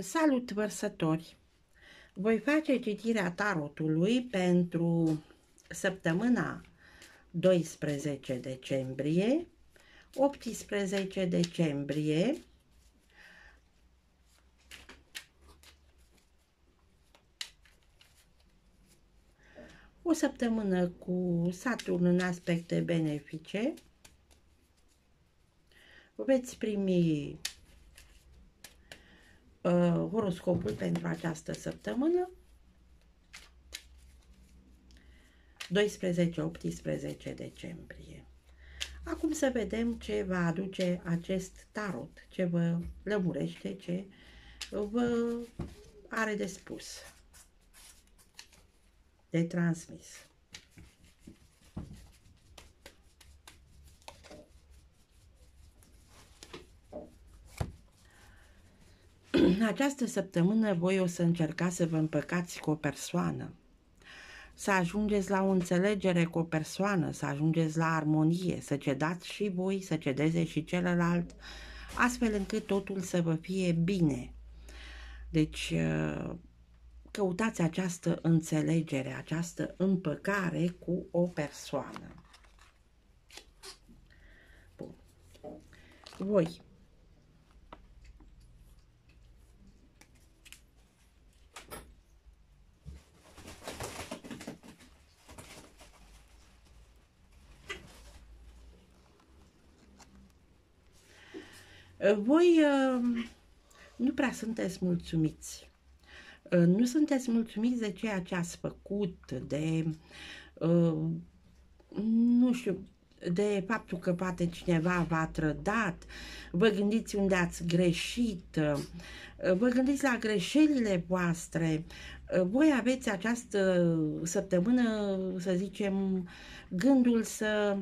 Salut vărsători! Voi face citirea tarotului pentru săptămâna 12 decembrie, 18 decembrie, 1 săptămână cu Saturn în aspecte benefice, veți primi uh, horoscopul pentru această săptămână. 12-18 decembrie. Acum să vedem ce va aduce acest tarot, ce vă lămurește, ce vă are de spus, de transmis. În această săptămână voi o să încercați să vă împăcați cu o persoană, să ajungeți la o înțelegere cu o persoană, să ajungeți la armonie, să cedați și voi, să cedeze și celălalt, astfel încât totul să vă fie bine. Deci, căutați această înțelegere, această împăcare cu o persoană. Bun. Voi Ă, voi ă, nu prea sunteți mulțumiți. Ă, nu sunteți mulțumiți de ceea ce ați făcut, de, nu știu, de faptul că poate cineva v-a trădat, vă gândiți unde ați greșit, vă gândiți la greșelile voastre. Voi aveți această săptămână, să zicem, gândul să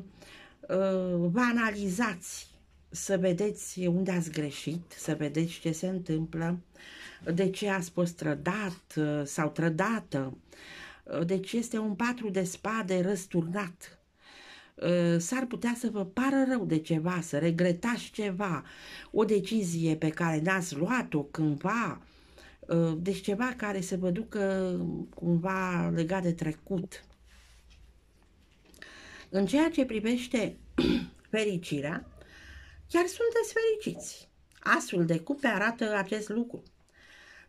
vă analizați să vedeți unde ați greșit, să vedeți ce se întâmplă, de ce ați fost trădat uh, sau trădată. Uh, deci este un patru de spade răsturnat. Uh, s-ar putea să vă pară rău de ceva, să regretați ceva, o decizie pe care n-ați luat-o cândva, deci ceva care să vă ducă cumva legat de trecut. În ceea ce privește fericirea, iar sunteți fericiți. Asul de cupe arată acest lucru.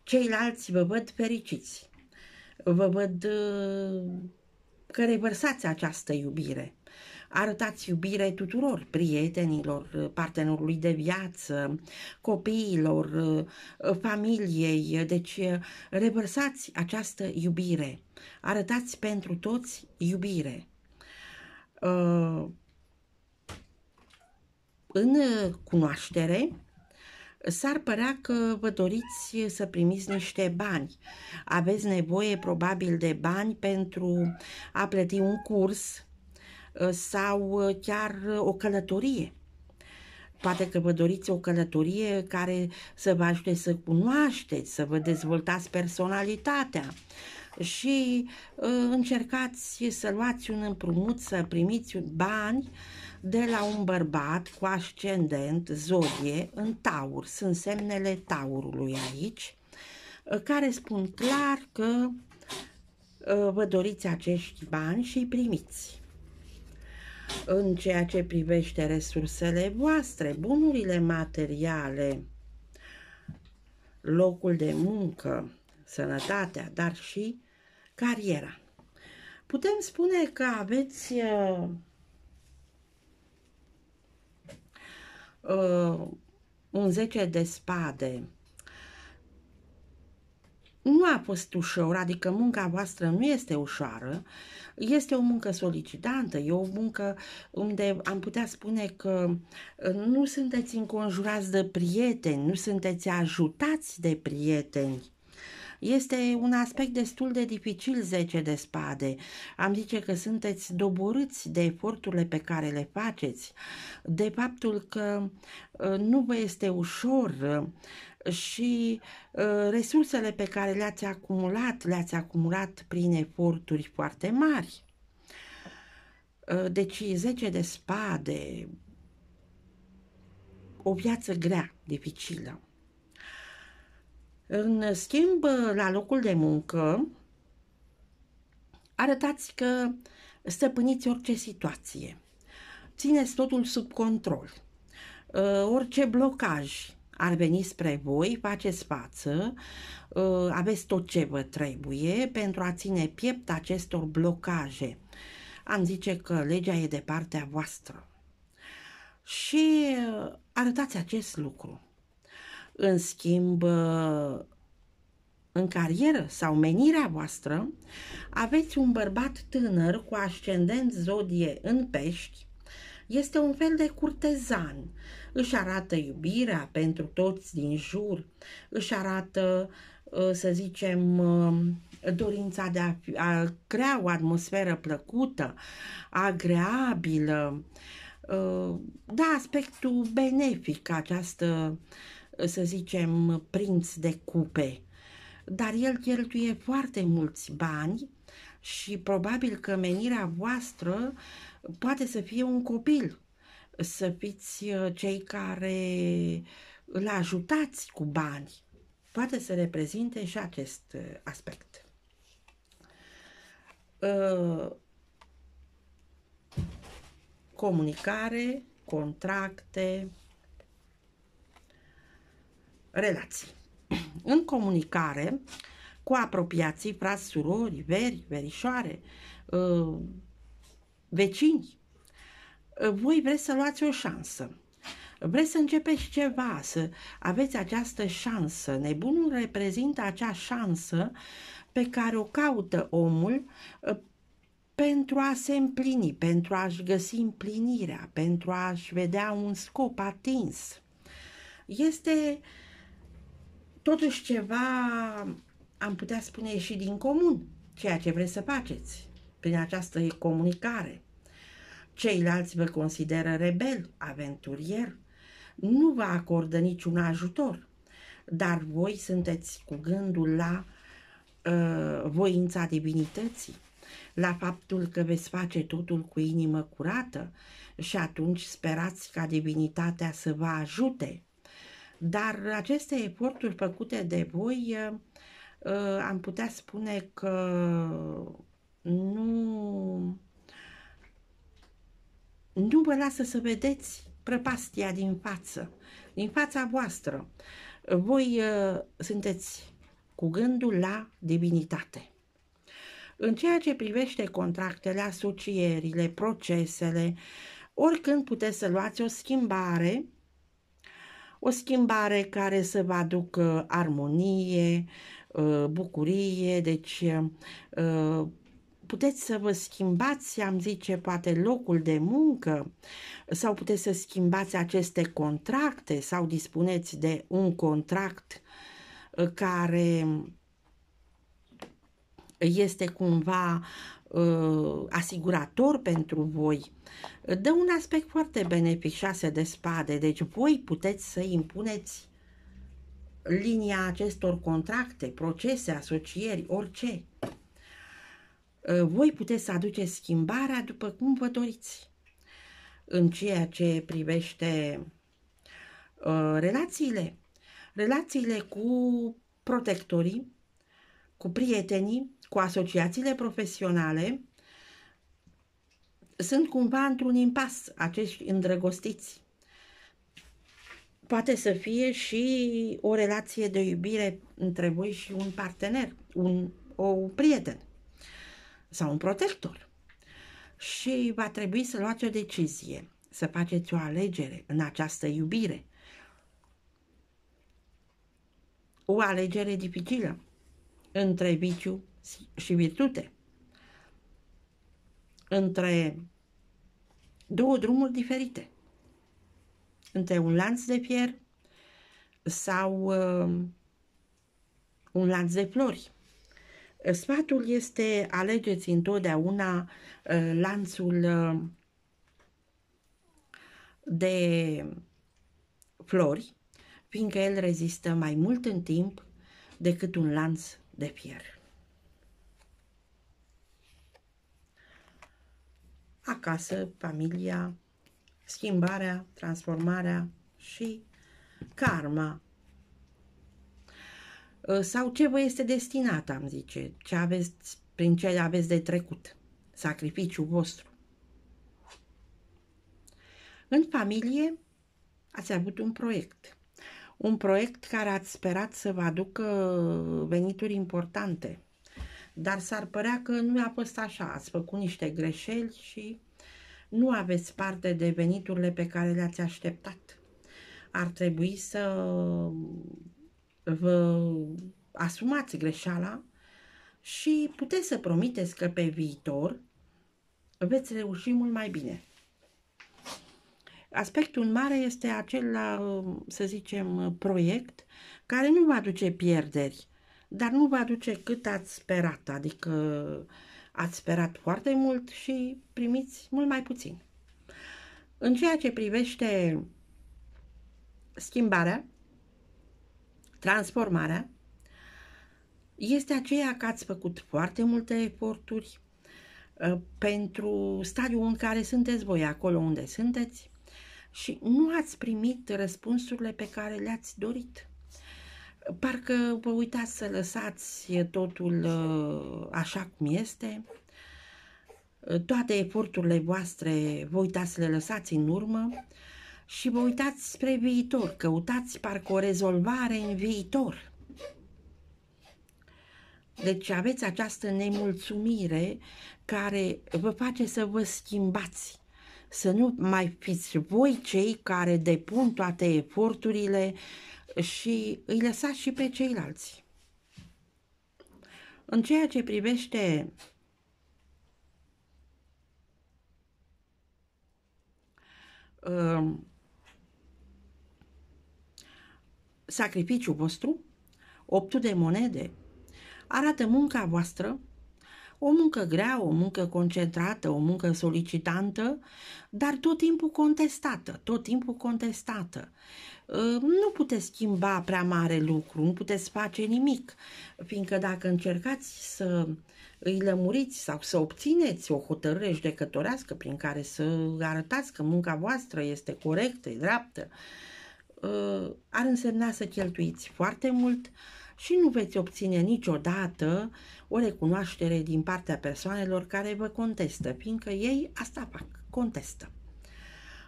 Ceilalți vă văd fericiți. Vă văd uh, că revărsați această iubire. Arătați iubire tuturor prietenilor, uh, partenerului de viață, copiilor, uh, familiei. Deci revărsați această iubire. Arătați pentru toți iubire. Uh, în cunoaștere, s-ar părea că vă doriți să primiți niște bani. Aveți nevoie probabil de bani pentru a plăti un curs uh, sau uh, chiar o călătorie. Poate că vă doriți o călătorie care să vă ajute să cunoașteți, să vă dezvoltați personalitatea și uh, încercați să luați un împrumut, să primiți bani uh, de la un bărbat cu ascendent, zodie, în taur. Sunt semnele taurului aici, uh, care spun clar că uh, vă doriți acești bani și îi primiți. În ceea ce privește resursele voastre, bunurile materiale, locul de muncă, sănătatea, dar și cariera. Putem spune că aveți uh, uh, un 10 de spade. Nu a fost ușor, adică munca voastră nu este ușoară, este o muncă solicitantă, e o muncă unde am putea spune că uh, nu sunteți înconjurați de prieteni, nu sunteți ajutați de prieteni, este un aspect destul de dificil 10 de spade. Am zice că sunteți doborâți de eforturile pe care le faceți, de faptul că uh, nu vă este ușor uh, și uh, resursele pe care le-ați acumulat, le-ați acumulat prin eforturi foarte mari. deci 10 de spade, o viață grea, dificilă. În schimb, la locul de muncă, arătați că stăpâniți orice situație. Țineți totul sub control. Uh, orice blocaj ar veni spre voi, faceți față, uh, aveți tot ce vă trebuie pentru a ține piept acestor blocaje. Am zice că legea e de partea voastră. Și uh, arătați acest lucru. În schimb, uh, în carieră sau menirea voastră, aveți un bărbat tânăr cu ascendent zodie în pești, este un fel de curtezan. Își arată iubirea pentru toți din jur, își arată, uh, să zicem, uh, dorința de a, a crea o atmosferă plăcută, agreabilă, da aspectul benefic această să zicem, prinț de cupe, dar el cheltuie foarte mulți bani și probabil că menirea voastră poate să fie un copil, să fiți uh, cei care îl ajutați cu bani. Poate să reprezinte și acest uh, aspect. Uh, comunicare, contracte, relații. În comunicare cu apropiații, frați, surori, veri, verișoare, uh, vecini, uh, voi vreți să luați o șansă. Vreți să începeți ceva, să aveți această șansă. Nebunul reprezintă acea șansă pe care o caută omul uh, pentru a se împlini, pentru a-și găsi împlinirea, pentru a-și vedea un scop atins. Este uh, totuși ceva am putea spune și din comun, ceea ce vreți să faceți prin această comunicare. Ceilalți vă consideră rebel, aventurier, nu vă acordă niciun ajutor, dar voi sunteți cu gândul la uh, voința divinității, la faptul că veți face totul cu inimă curată și atunci sperați ca divinitatea să vă ajute dar aceste eforturi făcute de voi, eh, eh, am putea spune că nu, nu vă lasă să vedeți prăpastia din față, din fața voastră. Voi eh, sunteți cu gândul la divinitate. În ceea ce privește contractele, asocierile, procesele, oricând puteți să luați o schimbare o schimbare care să vă aducă armonie, uh, bucurie, deci uh, puteți să vă schimbați, am zice, poate locul de muncă sau puteți să schimbați aceste contracte sau dispuneți de un contract uh, care este cumva uh, asigurator pentru voi, dă un aspect foarte benefic, șase de spade, deci voi puteți să impuneți linia acestor contracte, procese, asocieri, orice. Uh, voi puteți să aduceți schimbarea după cum vă doriți în ceea ce privește uh, relațiile, relațiile cu protectorii, cu prietenii, cu asociațiile profesionale, sunt cumva într-un impas acești îndrăgostiți. Poate să fie și o relație de iubire între voi și un partener, un, o prieten sau un protector. Și va trebui să luați o decizie, să faceți o alegere în această iubire. O alegere dificilă între viciu și virtute, între două drumuri diferite, între un lanț de fier sau uh, un lanț de flori. Sfatul este alegeți întotdeauna uh, lanțul uh, de flori, fiindcă el rezistă mai mult în timp decât un lanț de pier. Acasă, familia, schimbarea, transformarea și karma. Ă, sau ce vă este destinat, am zice, ce aveți, prin ce aveți de trecut, sacrificiul vostru. În familie ați avut un proiect – un proiect care ați sperat să vă aducă venituri importante, dar s-ar părea că nu a fost așa, ați făcut niște greșeli și nu aveți parte de veniturile pe care le-ați așteptat. Ar trebui să vă asumați greșeala și puteți să promiteți că pe viitor veți reuși mult mai bine. Aspectul mare este acela, să zicem, proiect care nu va aduce pierderi, dar nu va aduce cât ați sperat, adică ați sperat foarte mult și primiți mult mai puțin. În ceea ce privește schimbarea, transformarea, este aceea că ați făcut foarte multe eforturi uh, pentru stadiul în care sunteți voi, acolo unde sunteți, și nu ați primit răspunsurile pe care le-ați dorit. Parcă vă uitați să lăsați totul uh, așa cum este, toate eforturile voastre vă uitați să le lăsați în urmă și vă uitați spre viitor, căutați parcă o rezolvare în viitor. Deci aveți această nemulțumire care vă face să vă schimbați să nu mai fiți voi cei care depun toate eforturile și îi lăsați și pe ceilalți. În ceea ce privește uh, sacrificiul vostru, optul de monede, arată munca voastră o muncă grea, o muncă concentrată, o muncă solicitantă, dar tot timpul contestată, tot timpul contestată. Ă, nu puteți schimba prea mare lucru, nu puteți face nimic, fiindcă dacă încercați să îi lămuriți sau să obțineți o hotărâre judecătorească prin care să arătați că munca voastră este corectă, e dreaptă, Uh, ar însemna să cheltuiți foarte mult și nu veți obține niciodată o recunoaștere din partea persoanelor care vă contestă, fiindcă ei asta fac, contestă.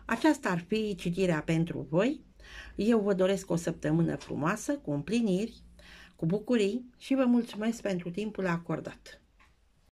Aceasta ar fi citirea pentru voi. Eu vă doresc o săptămână frumoasă, cu împliniri, cu bucurii și vă mulțumesc pentru timpul acordat.